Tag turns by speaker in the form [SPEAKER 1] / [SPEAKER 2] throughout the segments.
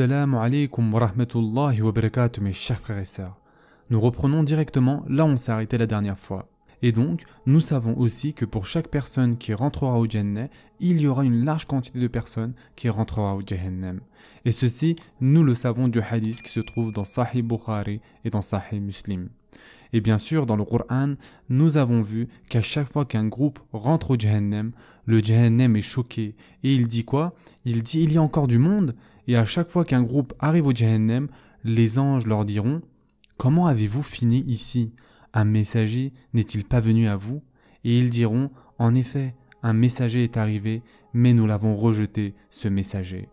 [SPEAKER 1] Assalamu wa wa barakatuh mes chers et Nous reprenons directement là où on s'est arrêté la dernière fois. Et donc, nous savons aussi que pour chaque personne qui rentrera au Jannah, il y aura une large quantité de personnes qui rentrera au Jahannam. Et ceci, nous le savons du hadith qui se trouve dans Sahih Bukhari et dans Sahih Muslim. Et bien sûr, dans le Qur'an, nous avons vu qu'à chaque fois qu'un groupe rentre au Jahannam, le Jahannam est choqué. Et il dit quoi Il dit il y a encore du monde et à chaque fois qu'un groupe arrive au Jahannam, les anges leur diront Comment avez-vous fini ici Un messager n'est-il pas venu à vous Et ils diront En effet, un messager est arrivé, mais nous l'avons rejeté, ce messager.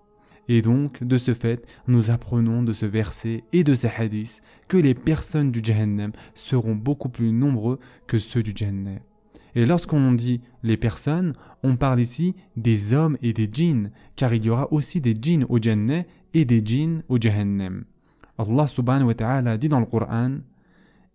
[SPEAKER 1] Et donc, de ce fait, nous apprenons de ce verset et de ces hadiths que les personnes du Jahannam seront beaucoup plus nombreux que ceux du Jannah. Et lorsqu'on dit les personnes, on parle ici des hommes et des djinns, car il y aura aussi des djinns au Jannah et des djinns au Jahannam. Allah subhanahu wa ta'ala dit dans le Coran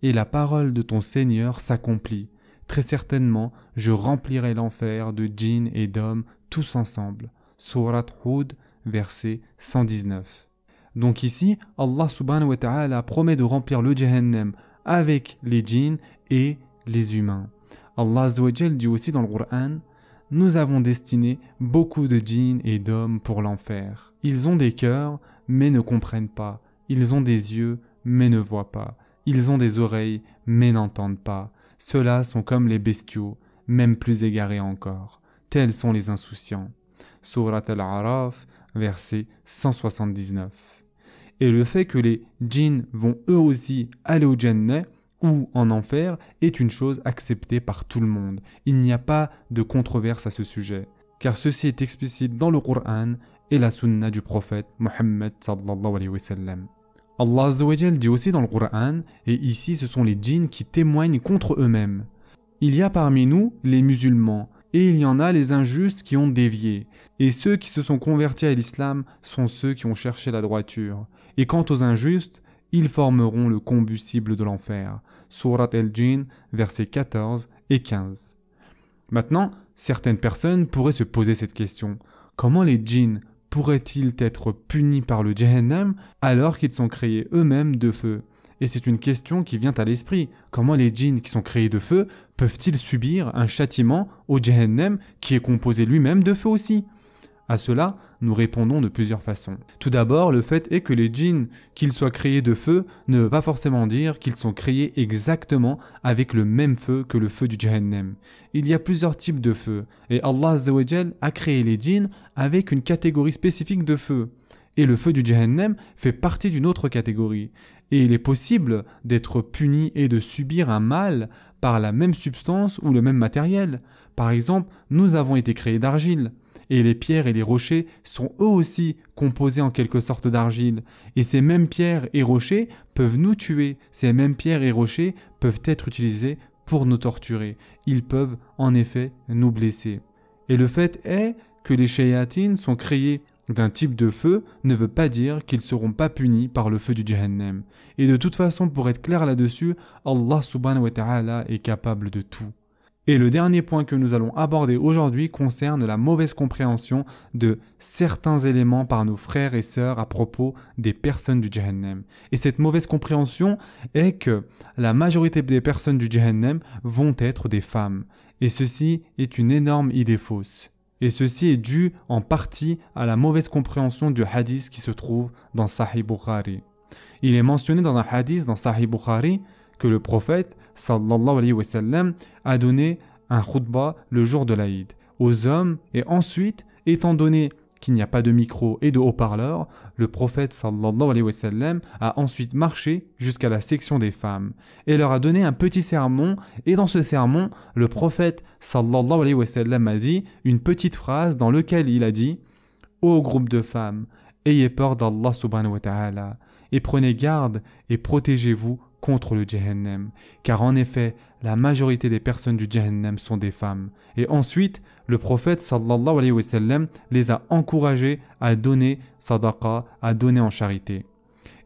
[SPEAKER 1] Et la parole de ton Seigneur s'accomplit. Très certainement, je remplirai l'enfer de djinns et d'hommes tous ensemble. Surat Hud, verset 119. Donc ici, Allah subhanahu wa ta'ala promet de remplir le Jahannam avec les djinns et les humains. Allah dit aussi dans le Qur'an Nous avons destiné beaucoup de djinns et d'hommes pour l'enfer. Ils ont des cœurs, mais ne comprennent pas. Ils ont des yeux, mais ne voient pas. Ils ont des oreilles, mais n'entendent pas. Ceux-là sont comme les bestiaux, même plus égarés encore. Tels sont les insouciants. Surat al-Araf, verset 179. Et le fait que les djinns vont eux aussi aller au Jannah, ou en enfer est une chose acceptée par tout le monde. Il n'y a pas de controverse à ce sujet, car ceci est explicite dans le Coran et la sunna du prophète Mohammed sallallahu alayhi wa sallam. Allah dit aussi dans le Coran, et ici ce sont les djinns qui témoignent contre eux-mêmes. Il y a parmi nous les musulmans, et il y en a les injustes qui ont dévié, et ceux qui se sont convertis à l'islam sont ceux qui ont cherché la droiture. Et quant aux injustes, ils formeront le combustible de l'enfer. Surat el-Jin, versets 14 et 15. Maintenant, certaines personnes pourraient se poser cette question. Comment les djinns pourraient-ils être punis par le Jahannam alors qu'ils sont créés eux-mêmes de feu Et c'est une question qui vient à l'esprit. Comment les djinns qui sont créés de feu peuvent-ils subir un châtiment au Jahannam qui est composé lui-même de feu aussi à cela, nous répondons de plusieurs façons. Tout d'abord, le fait est que les djinns, qu'ils soient créés de feu, ne veut pas forcément dire qu'ils sont créés exactement avec le même feu que le feu du Jahannam. Il y a plusieurs types de feu. et Allah a créé les djinns avec une catégorie spécifique de feu. Et le feu du Jahannam fait partie d'une autre catégorie. Et il est possible d'être puni et de subir un mal par la même substance ou le même matériel. Par exemple, nous avons été créés d'argile. Et les pierres et les rochers sont eux aussi composés en quelque sorte d'argile. Et ces mêmes pierres et rochers peuvent nous tuer. Ces mêmes pierres et rochers peuvent être utilisés pour nous torturer. Ils peuvent en effet nous blesser. Et le fait est que les shayatines sont créés d'un type de feu ne veut pas dire qu'ils seront pas punis par le feu du Jahannam. Et de toute façon, pour être clair là-dessus, Allah subhanahu wa ta'ala est capable de tout. Et le dernier point que nous allons aborder aujourd'hui concerne la mauvaise compréhension de certains éléments par nos frères et sœurs à propos des personnes du Jahannam. Et cette mauvaise compréhension est que la majorité des personnes du Jahannam vont être des femmes. Et ceci est une énorme idée fausse. Et ceci est dû en partie à la mauvaise compréhension du hadith qui se trouve dans Sahih Bukhari. Il est mentionné dans un hadith dans Sahih Bukhari que le prophète a donné un khutbah le jour de l'Aïd aux hommes et ensuite, étant donné qu'il n'y a pas de micro et de haut-parleur, le prophète sallallahu alayhi wa a ensuite marché jusqu'à la section des femmes et leur a donné un petit sermon et dans ce sermon, le prophète sallallahu alayhi wa a dit une petite phrase dans laquelle il a dit « Ô groupe de femmes, ayez peur d'Allah subhanahu wa ta'ala et prenez garde et protégez-vous contre le Jehennam, car en effet, la majorité des personnes du Jehennam sont des femmes. Et ensuite, le prophète sallallahu alayhi wa sallam les a encouragés à donner sadaqa, à donner en charité.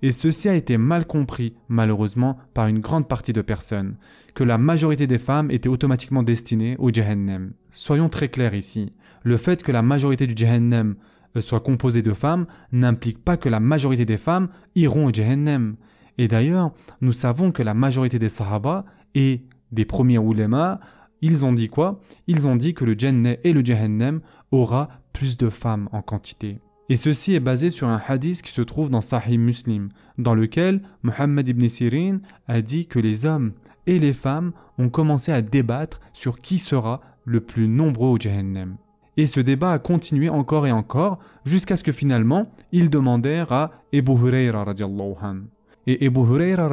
[SPEAKER 1] Et ceci a été mal compris, malheureusement, par une grande partie de personnes, que la majorité des femmes étaient automatiquement destinées au Jehennam. Soyons très clairs ici, le fait que la majorité du Jehennam euh, soit composée de femmes n'implique pas que la majorité des femmes iront au Jehennam. Et d'ailleurs, nous savons que la majorité des Sahaba et des premiers ulema, ils ont dit quoi Ils ont dit que le Jannah et le Jahannam aura plus de femmes en quantité. Et ceci est basé sur un hadith qui se trouve dans Sahih Muslim, dans lequel Muhammad ibn Sirin a dit que les hommes et les femmes ont commencé à débattre sur qui sera le plus nombreux au Jahannam. Et ce débat a continué encore et encore, jusqu'à ce que finalement, ils demandèrent à Ebu Huraira radiallahu et Ebu Huraira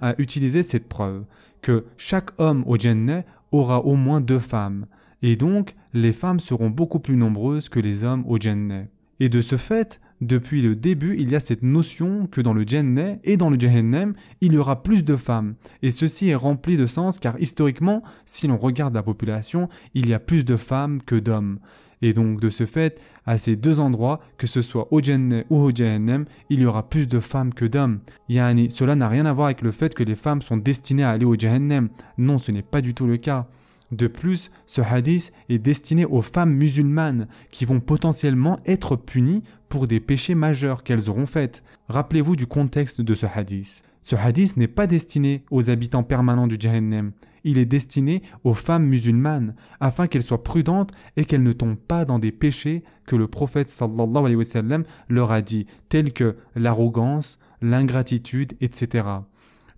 [SPEAKER 1] a utilisé cette preuve, que chaque homme au Jannah aura au moins deux femmes, et donc les femmes seront beaucoup plus nombreuses que les hommes au Jannah. Et de ce fait, depuis le début, il y a cette notion que dans le Jannah et dans le Jahannam, il y aura plus de femmes. Et ceci est rempli de sens car historiquement, si l'on regarde la population, il y a plus de femmes que d'hommes. Et donc de ce fait, à ces deux endroits, que ce soit au Jannah ou au Jahannam, il y aura plus de femmes que d'hommes. Yani, cela n'a rien à voir avec le fait que les femmes sont destinées à aller au Jahannam. Non, ce n'est pas du tout le cas. De plus, ce hadith est destiné aux femmes musulmanes qui vont potentiellement être punies pour des péchés majeurs qu'elles auront faits. Rappelez-vous du contexte de ce hadith. Ce hadith n'est pas destiné aux habitants permanents du Jahannam il est destiné aux femmes musulmanes, afin qu'elles soient prudentes et qu'elles ne tombent pas dans des péchés que le prophète sallallahu alayhi wa leur a dit, tels que l'arrogance, l'ingratitude, etc.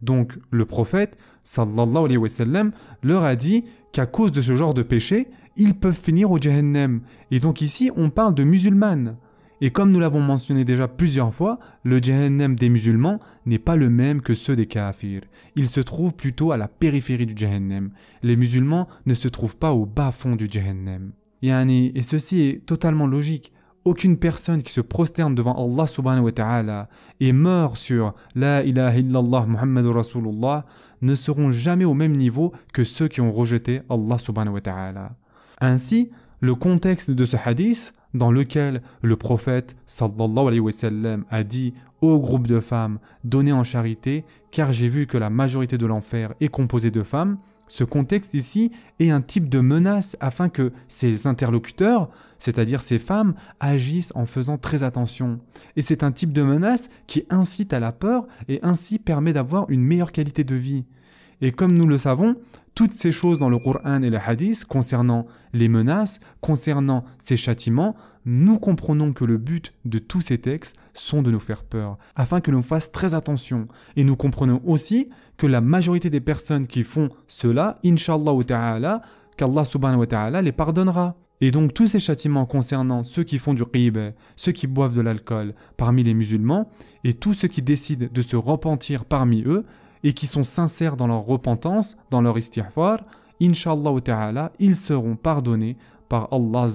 [SPEAKER 1] Donc le prophète sallallahu alayhi wa leur a dit qu'à cause de ce genre de péché, ils peuvent finir au jahannam. Et donc ici, on parle de musulmanes. Et comme nous l'avons mentionné déjà plusieurs fois, le Jahannam des musulmans n'est pas le même que ceux des kafirs. Il se trouve plutôt à la périphérie du Jahannam. Les musulmans ne se trouvent pas au bas fond du Jahannam. Et ceci est totalement logique. Aucune personne qui se prosterne devant Allah subhanahu wa ta'ala et meurt sur La ilaha illallah Muhammadur Rasulullah ne seront jamais au même niveau que ceux qui ont rejeté Allah subhanahu wa ta'ala. Ainsi, le contexte de ce hadith dans lequel le prophète a dit au groupe de femmes donnez en charité car j'ai vu que la majorité de l'enfer est composée de femmes, ce contexte ici est un type de menace afin que ses interlocuteurs, c'est-à-dire ces femmes, agissent en faisant très attention. Et c'est un type de menace qui incite à la peur et ainsi permet d'avoir une meilleure qualité de vie. Et comme nous le savons, toutes ces choses dans le Coran et le Hadith concernant les menaces, concernant ces châtiments, nous comprenons que le but de tous ces textes sont de nous faire peur, afin que l'on fasse très attention. Et nous comprenons aussi que la majorité des personnes qui font cela, inshallah ou ta'ala, qu'Allah subhanahu wa ta'ala les pardonnera. Et donc tous ces châtiments concernant ceux qui font du qib, ceux qui boivent de l'alcool parmi les musulmans, et tous ceux qui décident de se repentir parmi eux, et qui sont sincères dans leur repentance, dans leur istighfar, inshallah ta'ala, ils seront pardonnés par Allah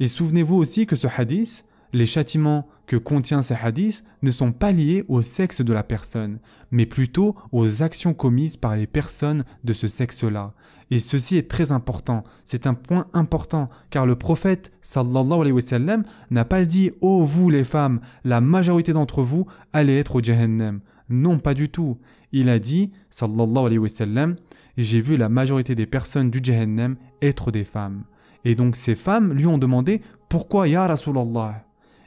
[SPEAKER 1] Et souvenez-vous aussi que ce hadith, les châtiments que contient ce hadith, ne sont pas liés au sexe de la personne, mais plutôt aux actions commises par les personnes de ce sexe-là. Et ceci est très important, c'est un point important, car le prophète sallallahu alayhi wa sallam n'a pas dit « Oh vous les femmes, la majorité d'entre vous allez être au Jahannam ». Non, pas du tout il a dit, sallallahu alayhi wa j'ai vu la majorité des personnes du Jahannam être des femmes. Et donc ces femmes lui ont demandé pourquoi Ya Rasulallah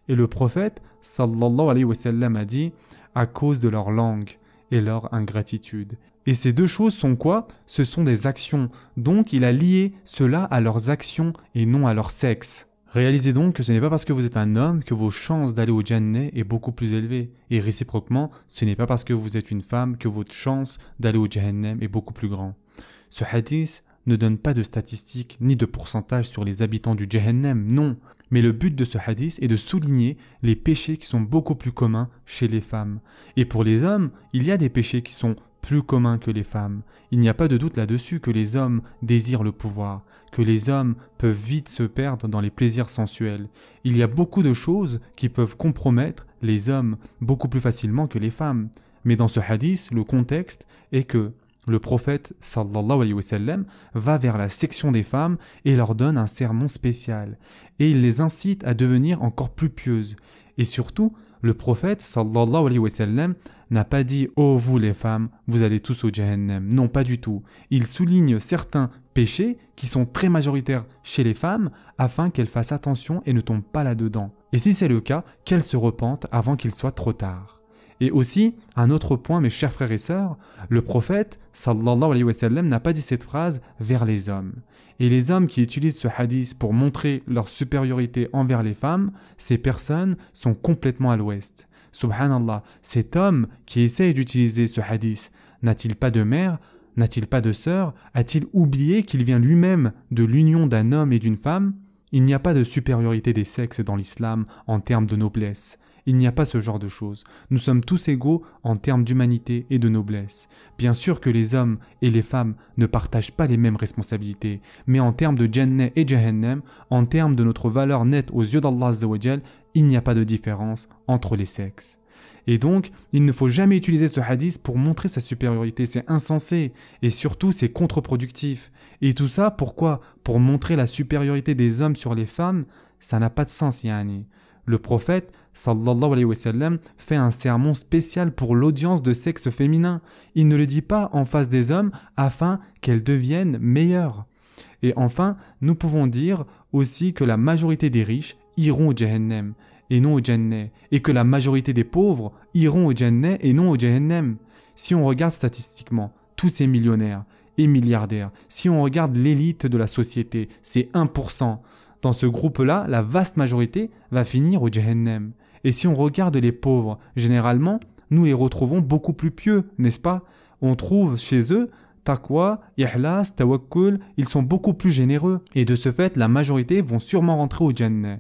[SPEAKER 1] Et le prophète, sallallahu alayhi wa a dit à cause de leur langue et leur ingratitude. Et ces deux choses sont quoi Ce sont des actions. Donc il a lié cela à leurs actions et non à leur sexe. Réalisez donc que ce n'est pas parce que vous êtes un homme que vos chances d'aller au Jannah est beaucoup plus élevées, et réciproquement, ce n'est pas parce que vous êtes une femme que votre chance d'aller au Jahannam est beaucoup plus grande. Ce hadith ne donne pas de statistiques ni de pourcentage sur les habitants du Jahannam, non, mais le but de ce hadith est de souligner les péchés qui sont beaucoup plus communs chez les femmes. Et pour les hommes, il y a des péchés qui sont plus commun que les femmes. Il n'y a pas de doute là-dessus que les hommes désirent le pouvoir, que les hommes peuvent vite se perdre dans les plaisirs sensuels. Il y a beaucoup de choses qui peuvent compromettre les hommes beaucoup plus facilement que les femmes. Mais dans ce hadith, le contexte est que le prophète sallallahu alayhi wa sallam, va vers la section des femmes et leur donne un sermon spécial. Et il les incite à devenir encore plus pieuses. Et surtout, le prophète sallallahu alayhi wa sallam, n'a pas dit Oh vous les femmes, vous allez tous au Jahannam. Non, pas du tout. Il souligne certains péchés qui sont très majoritaires chez les femmes afin qu'elles fassent attention et ne tombent pas là-dedans. Et si c'est le cas, qu'elles se repentent avant qu'il soit trop tard. Et aussi, un autre point, mes chers frères et sœurs, le prophète, sallallahu alayhi n'a pas dit cette phrase vers les hommes. Et les hommes qui utilisent ce hadith pour montrer leur supériorité envers les femmes, ces personnes sont complètement à l'ouest. Subhanallah, cet homme qui essaye d'utiliser ce hadith, n'a-t-il pas de mère N'a-t-il pas de sœur A-t-il oublié qu'il vient lui-même de l'union d'un homme et d'une femme Il n'y a pas de supériorité des sexes dans l'islam en termes de noblesse. Il n'y a pas ce genre de choses. Nous sommes tous égaux en termes d'humanité et de noblesse. Bien sûr que les hommes et les femmes ne partagent pas les mêmes responsabilités, mais en termes de Jannah et Jahannam, en termes de notre valeur nette aux yeux d'Allah, il n'y a pas de différence entre les sexes. Et donc, il ne faut jamais utiliser ce hadith pour montrer sa supériorité, c'est insensé, et surtout c'est contre-productif. Et tout ça, pourquoi Pour montrer la supériorité des hommes sur les femmes, ça n'a pas de sens, Yani. Le prophète, sallallahu alayhi fait un sermon spécial pour l'audience de sexe féminin. Il ne le dit pas en face des hommes afin qu'elles deviennent meilleures. Et enfin, nous pouvons dire aussi que la majorité des riches iront au jehennem et non au Jannah, et que la majorité des pauvres iront au Jannah et non au Jahannam. Si on regarde statistiquement, tous ces millionnaires et milliardaires, si on regarde l'élite de la société, c'est 1%. Dans ce groupe-là, la vaste majorité va finir au jehennem. Et si on regarde les pauvres, généralement, nous les retrouvons beaucoup plus pieux, n'est-ce pas On trouve chez eux taqwa, ihlas, tawakkul, ils sont beaucoup plus généreux et de ce fait la majorité vont sûrement rentrer au Jannah.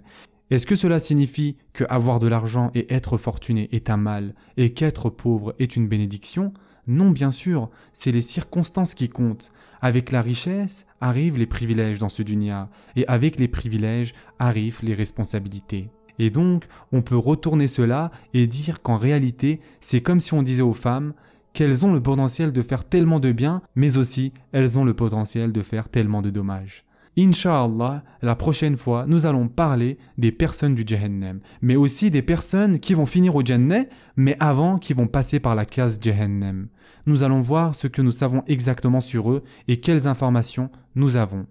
[SPEAKER 1] Est-ce que cela signifie que avoir de l'argent et être fortuné est un mal et qu'être pauvre est une bénédiction Non, bien sûr, c'est les circonstances qui comptent. Avec la richesse arrivent les privilèges dans ce dunya et avec les privilèges arrivent les responsabilités. Et donc, on peut retourner cela et dire qu'en réalité, c'est comme si on disait aux femmes qu'elles ont le potentiel de faire tellement de bien, mais aussi elles ont le potentiel de faire tellement de dommages. Inshallah la prochaine fois, nous allons parler des personnes du jehennem mais aussi des personnes qui vont finir au Jannah, mais avant qui vont passer par la case jehennem Nous allons voir ce que nous savons exactement sur eux et quelles informations nous avons.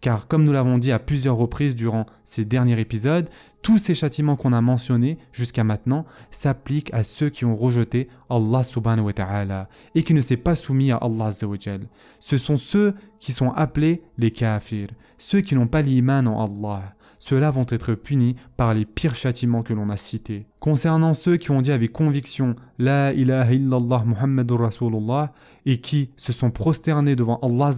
[SPEAKER 1] Car comme nous l'avons dit à plusieurs reprises durant ces derniers épisodes, tous ces châtiments qu'on a mentionnés jusqu'à maintenant s'appliquent à ceux qui ont rejeté Allah subhanahu wa ta'ala et qui ne s'est pas soumis à Allah Ce sont ceux qui sont appelés les kafirs, ceux qui n'ont pas l'iman en Allah, ceux-là vont être punis par les pires châtiments que l'on a cités. Concernant ceux qui ont dit avec conviction La ilaha illallah Muhammadur Rasulullah et qui se sont prosternés devant Allah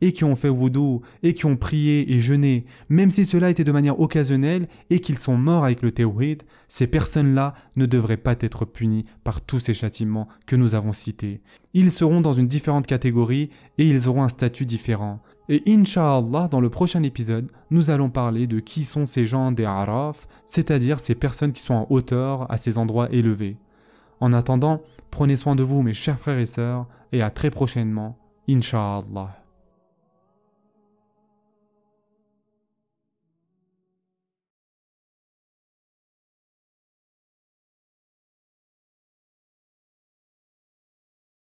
[SPEAKER 1] et qui ont fait wudu et qui ont prié et jeûné, même si cela était de manière occasionnelle et qu'ils sont morts avec le tawhid, ces personnes-là ne devraient pas être punies par tous ces châtiments que nous avons cités. Ils seront dans une différente catégorie et ils auront un statut différent. Et Inch'Allah, dans le prochain épisode, nous allons parler de qui sont ces gens des Araf, c'est-à-dire ces personnes qui sont en hauteur, à ces endroits élevés. En attendant, prenez soin de vous mes chers frères et sœurs, et à très prochainement, Inch'Allah.